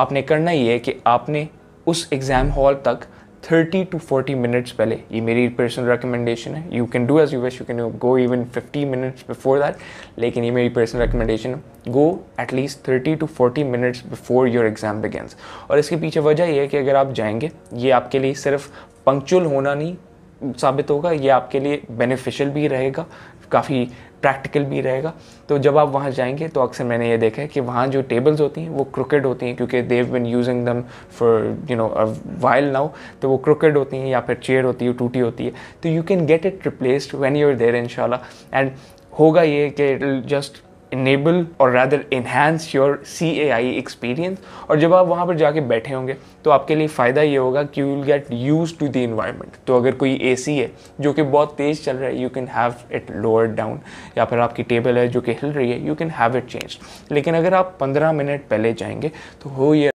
आपने करना ये है कि आपने उस एग्ज़ाम हॉल तक 30 टू 40 मिनट्स पहले ये मेरी पर्सनल रिकमेंडेशन है you can do as you wish you can go even 50 minutes before that लेकिन ये मेरी पर्सनल रिकमेंडेशन है go at least 30 to 40 minutes before your exam begins और इसके पीछे वजह यह है कि अगर आप जाएंगे ये आपके लिए सिर्फ पंक्चुअल होना नहीं साबित होगा ये आपके लिए बेनिफिशियल भी रहेगा काफ़ी प्रैक्टिकल भी रहेगा तो जब आप वहाँ जाएंगे तो अक्सर मैंने ये देखा है कि वहाँ जो टेबल्स होती हैं वो क्रिकेट होती हैं क्योंकि they've been using them for you know while now तो वो क्रिकेट होती हैं या फिर चेयर होती है टूटी होती है तो you can get it replaced when you're there in and होगा ये कि just enable or rather enhance your C A I experience और जब आप वहाँ पर जाके बैठे होंगे तो आपके लिए फ़ायदा ये होगा कि you will get use to the environment तो अगर कोई ए सी है जो कि बहुत तेज़ चल रहा है you can have it lower down या फिर आपकी टेबल है जो कि हिल रही है you can have it change लेकिन अगर आप पंद्रह मिनट पहले जाएंगे तो हो ये